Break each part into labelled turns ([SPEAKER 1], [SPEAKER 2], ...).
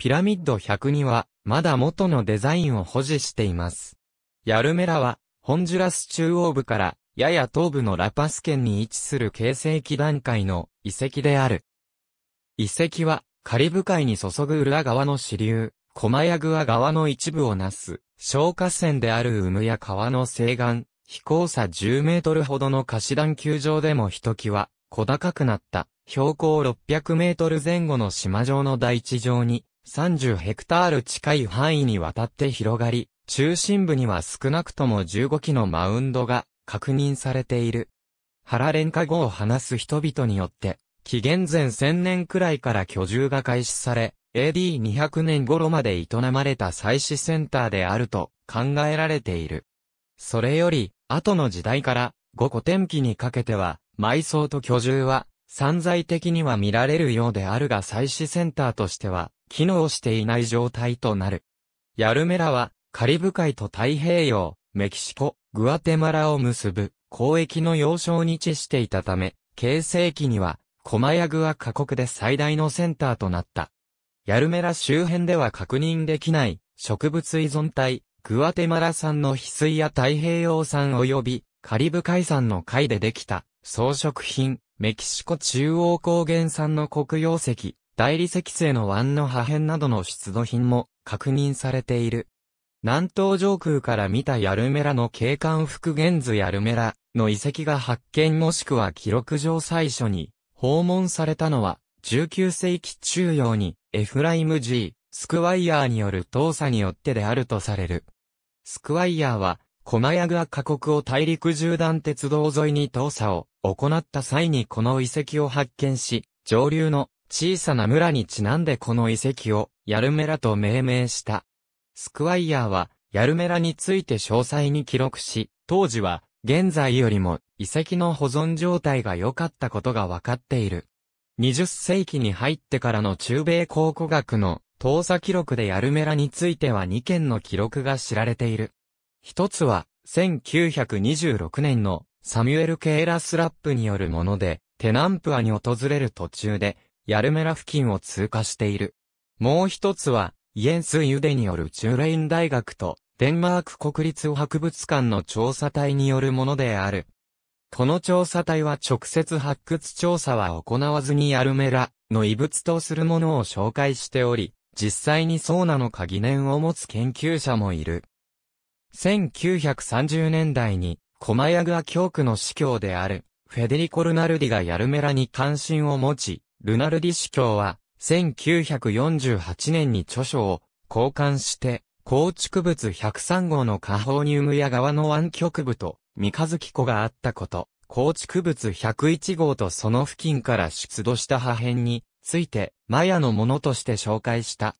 [SPEAKER 1] ピラミッド1 0には、まだ元のデザインを保持しています。ヤルメラは、ホンジュラス中央部から、やや東部のラパス県に位置する形成期段階の遺跡である。遺跡は、カリブ海に注ぐ裏川の支流、コマヤグア川の一部をなす、消火線であるウムや川の西岸、飛行差10メートルほどの貸し段球場でもひときわ、小高くなった、標高600メートル前後の島上の大地上に、30ヘクタール近い範囲にわたって広がり、中心部には少なくとも15基のマウンドが確認されている。ハラレンカ語を話す人々によって、紀元前1000年くらいから居住が開始され、AD200 年頃まで営まれた祭祀センターであると考えられている。それより、後の時代から、五古天気にかけては、埋葬と居住は、散在的には見られるようであるが祭祀センターとしては、機能していない状態となる。ヤルメラは、カリブ海と太平洋、メキシコ、グアテマラを結ぶ交易の要衝に置していたため、形成期には、コマヤグア過国で最大のセンターとなった。ヤルメラ周辺では確認できない植物依存体、グアテマラ産の翡翠や太平洋産及びカリブ海産の貝でできた装飾品、メキシコ中央高原産の黒曜石、大理石製の湾の破片などの出土品も確認されている。南東上空から見たヤルメラの景観復元図ヤルメラの遺跡が発見もしくは記録上最初に訪問されたのは19世紀中央にエフライム G、スクワイヤーによる倒査によってであるとされる。スクワイヤーはコマヤグア下国を大陸縦断鉄道沿いに倒査を行った際にこの遺跡を発見し、上流の小さな村にちなんでこの遺跡をヤルメラと命名した。スクワイヤーはヤルメラについて詳細に記録し、当時は現在よりも遺跡の保存状態が良かったことが分かっている。20世紀に入ってからの中米考古学の調査記録でヤルメラについては2件の記録が知られている。一つは1926年のサミュエル・ケーラスラップによるもので、テナンプアに訪れる途中でヤルメラ付近を通過している。もう一つは、イエンス・ユデによるチューレイン大学と、デンマーク国立博物館の調査隊によるものである。この調査隊は直接発掘調査は行わずにヤルメラの遺物とするものを紹介しており、実際にそうなのか疑念を持つ研究者もいる。1930年代に、コマヤグア教区の司教である、フェデリコ・ルナルディがヤルメラに関心を持ち、ルナルディ司教は、1948年に著書を交換して、構築物103号の下方ニウムや側の湾曲部と三日月湖があったこと、構築物101号とその付近から出土した破片について、マヤのものとして紹介した。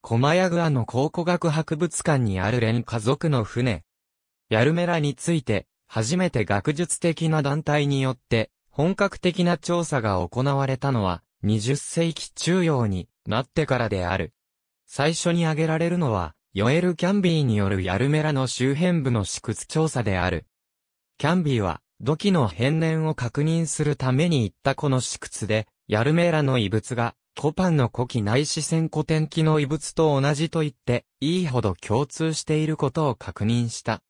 [SPEAKER 1] コマヤグアの考古学博物館にある連家族の船。ヤルメラについて、初めて学術的な団体によって、本格的な調査が行われたのは、20世紀中央になってからである。最初に挙げられるのは、ヨエル・キャンビーによるヤルメラの周辺部の試掘調査である。キャンビーは、土器の変年を確認するために行ったこの試掘で、ヤルメラの遺物が、コパンの古希内視線古典記の遺物と同じと言って、いいほど共通していることを確認した。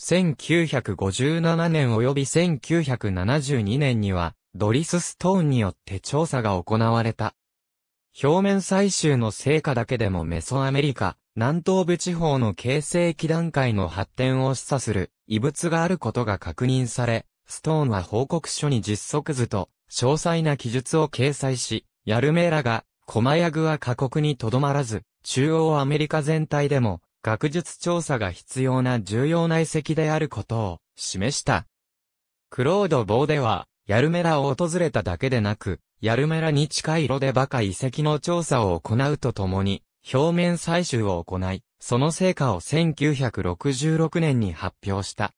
[SPEAKER 1] 1957年及び1972年には、ドリス・ストーンによって調査が行われた。表面採集の成果だけでもメソアメリカ、南東部地方の形成期段階の発展を示唆する異物があることが確認され、ストーンは報告書に実測図と詳細な記述を掲載し、ヤルメーラがコマヤグは過酷にとどまらず、中央アメリカ全体でも学術調査が必要な重要な遺跡であることを示した。クロード・ボーデは、ヤルメラを訪れただけでなく、ヤルメラに近い色でバカ遺跡の調査を行うとともに、表面採集を行い、その成果を1966年に発表した。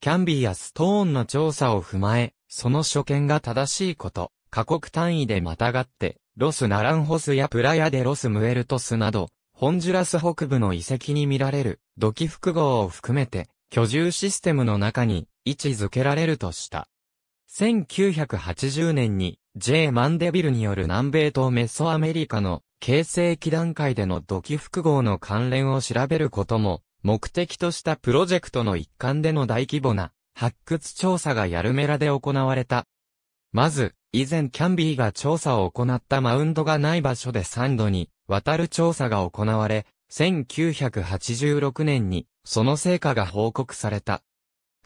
[SPEAKER 1] キャンビーやストーンの調査を踏まえ、その所見が正しいこと、過酷単位でまたがって、ロス・ナランホスやプラヤでロス・ムエルトスなど、ホンジュラス北部の遺跡に見られる土器複合を含めて、居住システムの中に位置づけられるとした。1980年に J. マンデビルによる南米とメソアメリカの形成期段階での土器複合の関連を調べることも目的としたプロジェクトの一環での大規模な発掘調査がヤルメラで行われた。まず、以前キャンビーが調査を行ったマウンドがない場所で3度に渡る調査が行われ、1986年にその成果が報告された。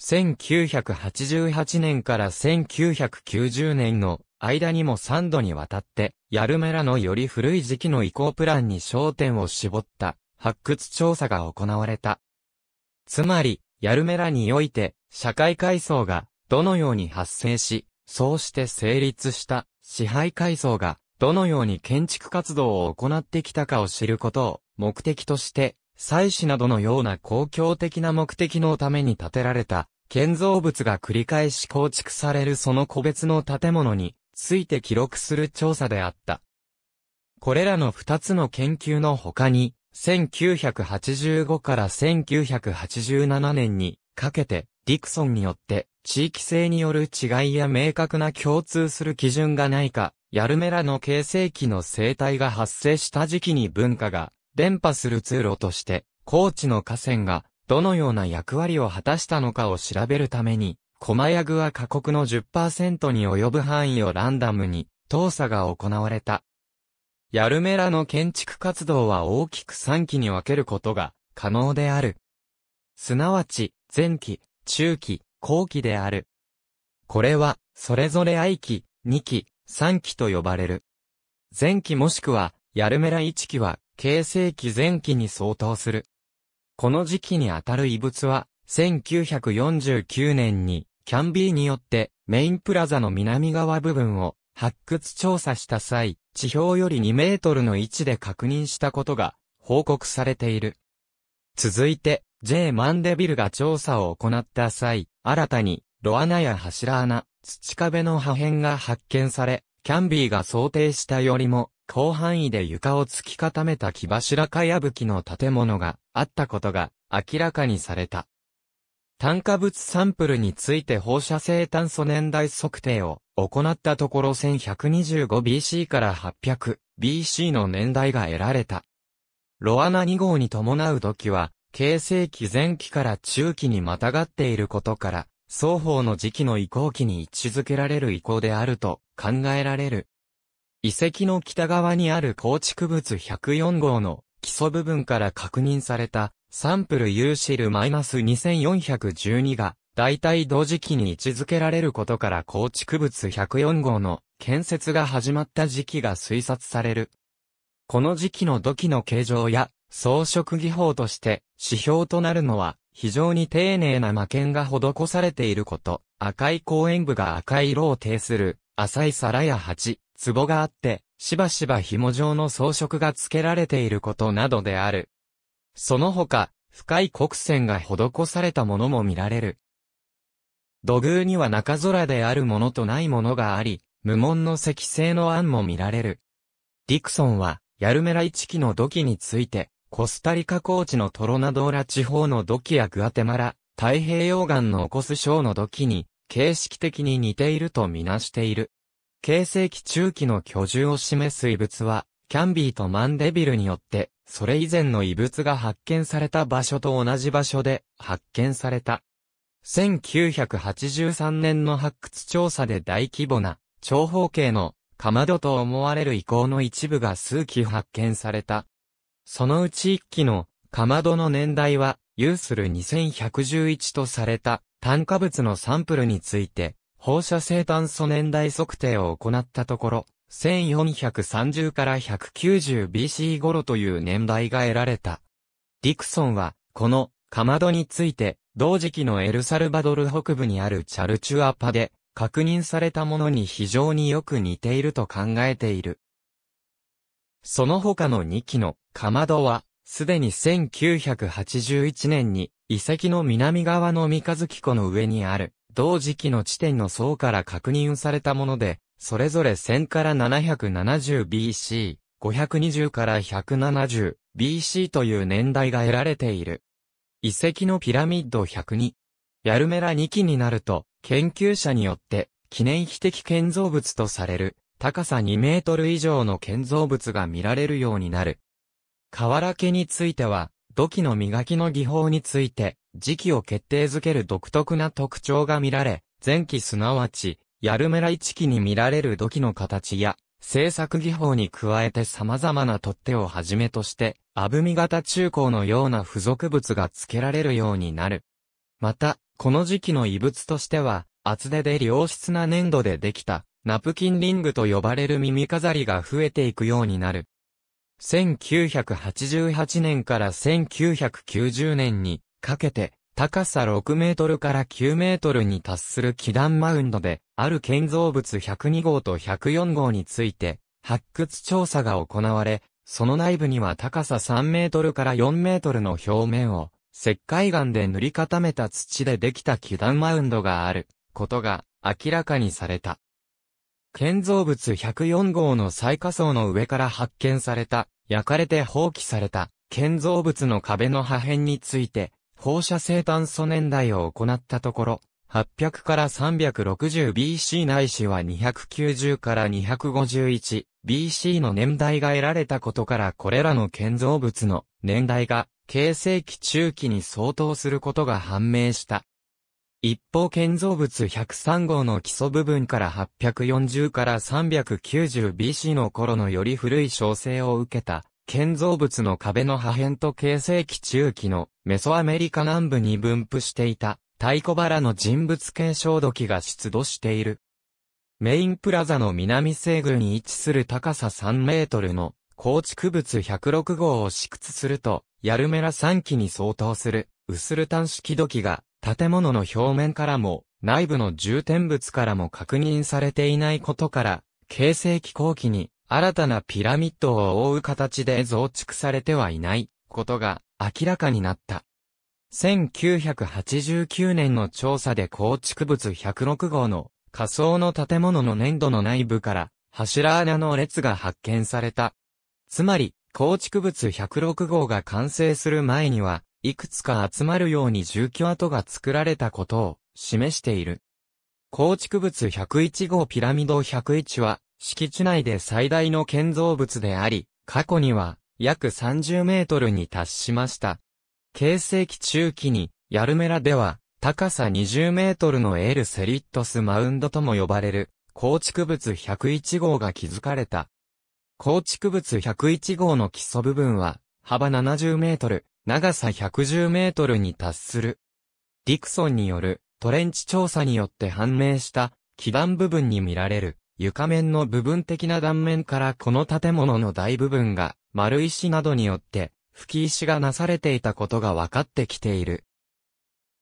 [SPEAKER 1] 1988年から1990年の間にも3度にわたって、ヤルメラのより古い時期の移行プランに焦点を絞った発掘調査が行われた。つまり、ヤルメラにおいて、社会階層がどのように発生し、そうして成立した支配階層がどのように建築活動を行ってきたかを知ることを目的として、祭祀などのような公共的な目的のために建てられた建造物が繰り返し構築されるその個別の建物について記録する調査であった。これらの2つの研究の他に、1985から1987年にかけて、ディクソンによって地域性による違いや明確な共通する基準がないか、ヤルメラの形成期の生態が発生した時期に文化が伝播する通路として、高地の河川がどのような役割を果たしたのかを調べるために、コマヤグは過酷の10%に及ぶ範囲をランダムに、投査が行われた。ヤルメラの建築活動は大きく3期に分けることが可能である。すなわち、前期、中期、後期である。これは、それぞれ愛期、2期、3期と呼ばれる。前期もしくは、ヤルメラ1期は、形成期前期に相当する。この時期にあたる遺物は、1949年に、キャンビーによって、メインプラザの南側部分を発掘調査した際、地表より2メートルの位置で確認したことが報告されている。続いて、J. マンデビルが調査を行った際、新たに、ロアナや柱穴、土壁の破片が発見され、キャンビーが想定したよりも、広範囲で床を突き固めた木柱かやぶきの建物があったことが明らかにされた。炭化物サンプルについて放射性炭素年代測定を行ったところ 1125BC から 800BC の年代が得られた。ロアナ2号に伴う土器は、形成期前期から中期にまたがっていることから、双方の時期の移行期に位置づけられる移行であると考えられる。遺跡の北側にある構築物104号の基礎部分から確認されたサンプルーシル -2412 が大体同時期に位置づけられることから構築物104号の建設が始まった時期が推察される。この時期の土器の形状や装飾技法として指標となるのは非常に丁寧な魔剣が施されていること、赤い公園部が赤い色を呈する浅い皿や鉢、壺があって、しばしば紐状の装飾が付けられていることなどである。その他、深い黒線が施されたものも見られる。土偶には中空であるものとないものがあり、無門の石製の案も見られる。ディクソンは、ヤルメラ一期の土器について、コスタリカ高地のトロナドーラ地方の土器やグアテマラ、太平洋岸のオコス省の土器に、形式的に似ているとみなしている。形成期中期の居住を示す遺物は、キャンビーとマンデビルによって、それ以前の遺物が発見された場所と同じ場所で発見された。1983年の発掘調査で大規模な長方形のかまどと思われる遺構の一部が数基発見された。そのうち一基のかまどの年代は有する2111とされた炭化物のサンプルについて、放射性炭素年代測定を行ったところ、1430から 190BC 頃という年代が得られた。ディクソンは、この、かまどについて、同時期のエルサルバドル北部にあるチャルチュアパで、確認されたものに非常によく似ていると考えている。その他の2機のかまどは、すでに1981年に遺跡の南側の三日月湖の上にある、同時期の地点の層から確認されたもので、それぞれ1000から 770BC、520から 170BC という年代が得られている。遺跡のピラミッド102。ヤルメラ2期になると、研究者によって、記念碑的建造物とされる、高さ2メートル以上の建造物が見られるようになる。河原家については、土器の磨きの技法について、時期を決定づける独特な特徴が見られ、前期すなわち、ヤルメラ一期に見られる土器の形や、製作技法に加えて様々な取っ手をはじめとして、アブミ型中高のような付属物が付けられるようになる。また、この時期の遺物としては、厚手で良質な粘土でできた、ナプキンリングと呼ばれる耳飾りが増えていくようになる。1988年から1990年にかけて高さ6メートルから9メートルに達する基壇マウンドである建造物102号と104号について発掘調査が行われ、その内部には高さ3メートルから4メートルの表面を石灰岩で塗り固めた土でできた基壇マウンドがあることが明らかにされた。建造物104号の最下層の上から発見された焼かれて放棄された建造物の壁の破片について、放射性炭素年代を行ったところ、800から 360BC ないしは290から 251BC の年代が得られたことからこれらの建造物の年代が形成期中期に相当することが判明した。一方建造物103号の基礎部分から840から 390BC の頃のより古い小生を受けた建造物の壁の破片と形成期中期のメソアメリカ南部に分布していた太鼓原の人物継承土器が出土している。メインプラザの南西部に位置する高さ3メートルの構築物106号を試掘すると、ヤルメラ3基に相当する、ウスルタン式土器が建物の表面からも、内部の重点物からも確認されていないことから、形成機構期に新たなピラミッドを覆う形で増築されてはいないことが明らかになった。1989年の調査で構築物106号の仮想の建物の粘土の内部から柱穴の列が発見された。つまり、構築物106号が完成する前には、いくつか集まるように住居跡が作られたことを示している。構築物101号ピラミド101は、敷地内で最大の建造物であり、過去には約30メートルに達しました。形成期中期に、ヤルメラでは、高さ20メートルのエル・セリットス・マウンドとも呼ばれる、構築物101号が築かれた。構築物101号の基礎部分は、幅70メートル、長さ110メートルに達する。ディクソンによるトレンチ調査によって判明した基盤部分に見られる床面の部分的な断面からこの建物の大部分が丸石などによって吹き石がなされていたことが分かってきている。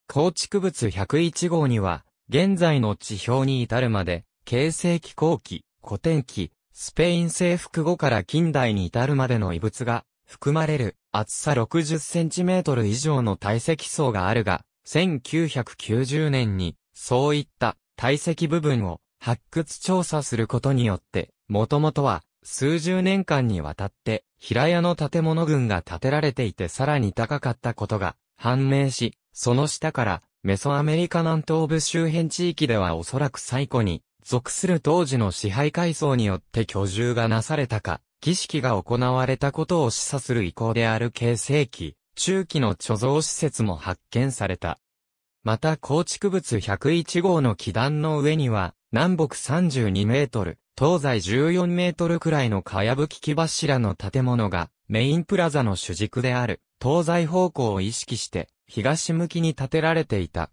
[SPEAKER 1] 構築物101号には現在の地表に至るまで形成期後期、古典期、スペイン征服後から近代に至るまでの遺物が含まれる厚さ 60cm 以上の堆積層があるが、1990年にそういった堆積部分を発掘調査することによって、もともとは数十年間にわたって平屋の建物群が建てられていてさらに高かったことが判明し、その下からメソアメリカ南東部周辺地域ではおそらく最古に属する当時の支配階層によって居住がなされたか、儀式が行われたことを示唆する意向である形成期、中期の貯蔵施設も発見された。また構築物101号の基壇の上には、南北32メートル、東西14メートルくらいのかやぶき木柱の建物が、メインプラザの主軸である、東西方向を意識して、東向きに建てられていた。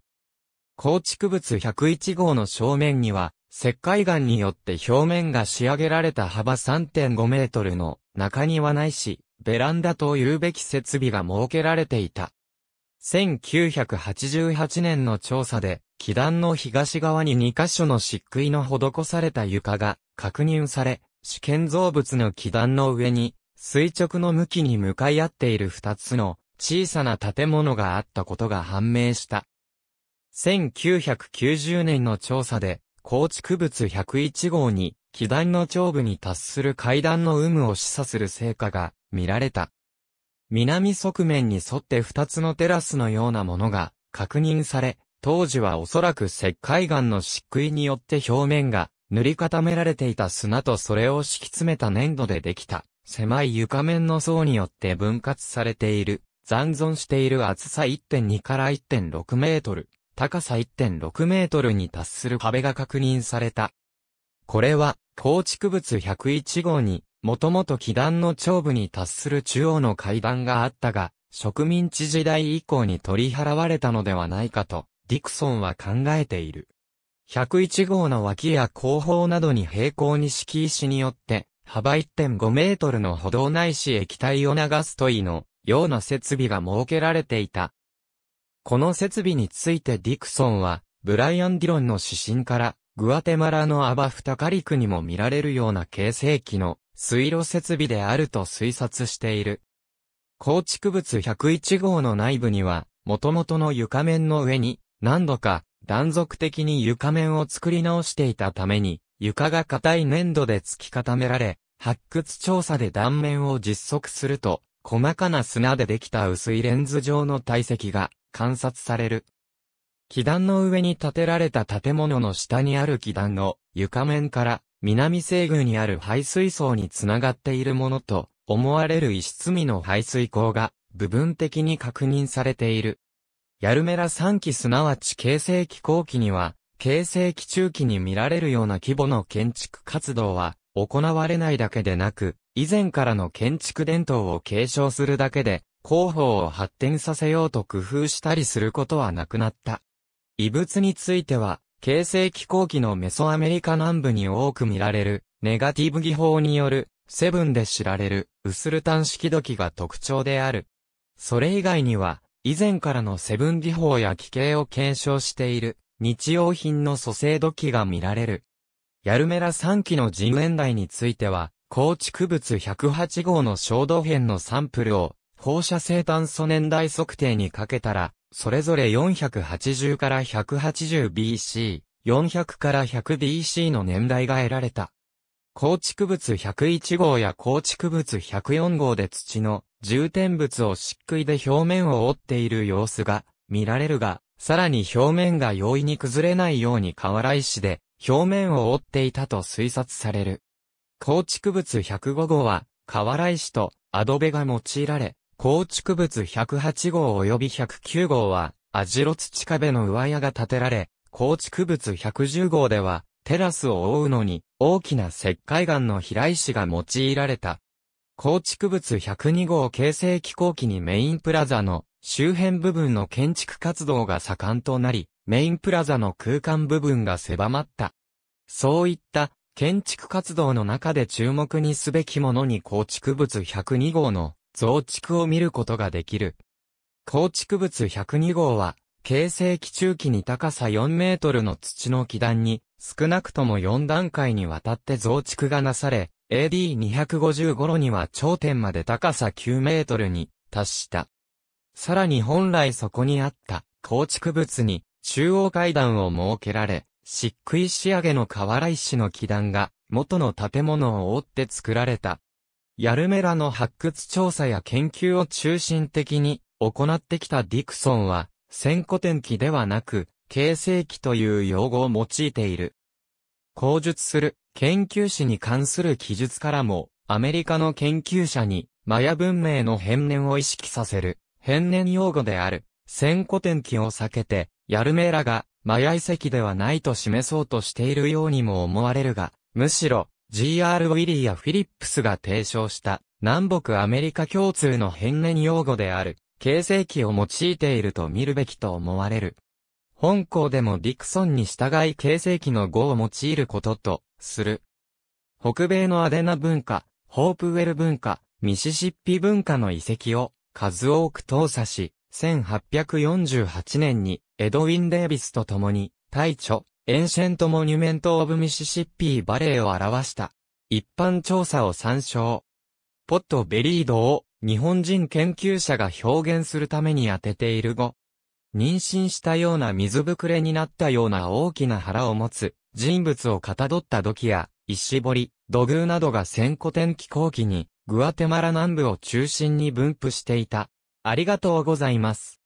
[SPEAKER 1] 構築物101号の正面には、石灰岩によって表面が仕上げられた幅3.5メートルの中庭ないし、ベランダというべき設備が設けられていた。1988年の調査で、基壇の東側に2カ所の漆喰の施された床が確認され、試験造物の基壇の上に、垂直の向きに向かい合っている2つの小さな建物があったことが判明した。1990年の調査で、構築物101号に、基壇の頂部に達する階段の有無を示唆する成果が見られた。南側面に沿って2つのテラスのようなものが確認され、当時はおそらく石灰岩の漆喰によって表面が塗り固められていた砂とそれを敷き詰めた粘土でできた狭い床面の層によって分割されている残存している厚さ1.2から1.6メートル高さ1.6メートルに達する壁が確認された。これは、構築物101号に、もともと基壇の頂部に達する中央の階段があったが、植民地時代以降に取り払われたのではないかと、ディクソンは考えている。101号の脇や後方などに平行に敷石によって、幅1.5メートルの歩道ないし液体を流すといいの、ような設備が設けられていた。この設備についてディクソンは、ブライアン・ディロンの指針から、グアテマラのアバフタカリクにも見られるような形成器の水路設備であると推察している。構築物101号の内部には、元々の床面の上に、何度か断続的に床面を作り直していたために、床が硬い粘土で突き固められ、発掘調査で断面を実測すると、細かな砂でできた薄いレンズ状の体積が観察される。気団の上に建てられた建物の下にある気団の床面から南西宮にある排水槽につながっているものと思われる石積みの排水口が部分的に確認されている。ヤルメラ3期すなわち形成期後期には形成期中期に見られるような規模の建築活動は行われないだけでなく、以前からの建築伝統を継承するだけで、広報を発展させようと工夫したりすることはなくなった。異物については、形成気候期のメソアメリカ南部に多く見られる、ネガティブ技法による、セブンで知られる、ウスルタン式土器が特徴である。それ以外には、以前からのセブン技法や規形を継承している、日用品の蘇生土器が見られる。ヤルメラ3期の人縁台については、構築物108号の小土片のサンプルを放射性炭素年代測定にかけたら、それぞれ480から 180BC、400から 100BC の年代が得られた。構築物101号や構築物104号で土の重点物を漆喰で表面を覆っている様子が見られるが、さらに表面が容易に崩れないように瓦石で表面を覆っていたと推察される。構築物105号は、瓦石とアドベが用いられ、構築物108号及び109号は、アジロ土壁の上屋が建てられ、構築物110号では、テラスを覆うのに、大きな石灰岩の飛来石が用いられた。構築物102号形成機構機にメインプラザの周辺部分の建築活動が盛んとなり、メインプラザの空間部分が狭まった。そういった建築活動の中で注目にすべきものに構築物102号の増築を見ることができる。構築物102号は、形成期中期に高さ4メートルの土の基段に、少なくとも4段階にわたって増築がなされ、AD250 頃には頂点まで高さ9メートルに達した。さらに本来そこにあった構築物に中央階段を設けられ、漆喰仕上げの河原石の基段が元の建物を覆って作られた。ヤルメラの発掘調査や研究を中心的に行ってきたディクソンは、先古典期ではなく、形成期という用語を用いている。口述する研究史に関する記述からも、アメリカの研究者に、マヤ文明の変年を意識させる、変年用語である、先古典期を避けて、ヤルメラが、マヤ遺跡ではないと示そうとしているようにも思われるが、むしろ、G.R. ウィリーやフィリップスが提唱した南北アメリカ共通の変年用語である形成期を用いていると見るべきと思われる。本校でもディクソンに従い形成期の語を用いることとする。北米のアデナ文化、ホープウェル文化、ミシシッピ文化の遺跡を数多く投査し、1848年にエドウィン・デービスと共に、大著、エンシェントモニュメントオブミシシッピーバレーを表した。一般調査を参照。ポットベリードを日本人研究者が表現するために当てている語。妊娠したような水ぶくれになったような大きな腹を持つ人物をかたどった土器や石彫り、土偶などが先古天気後期にグアテマラ南部を中心に分布していた。ありがとうございます。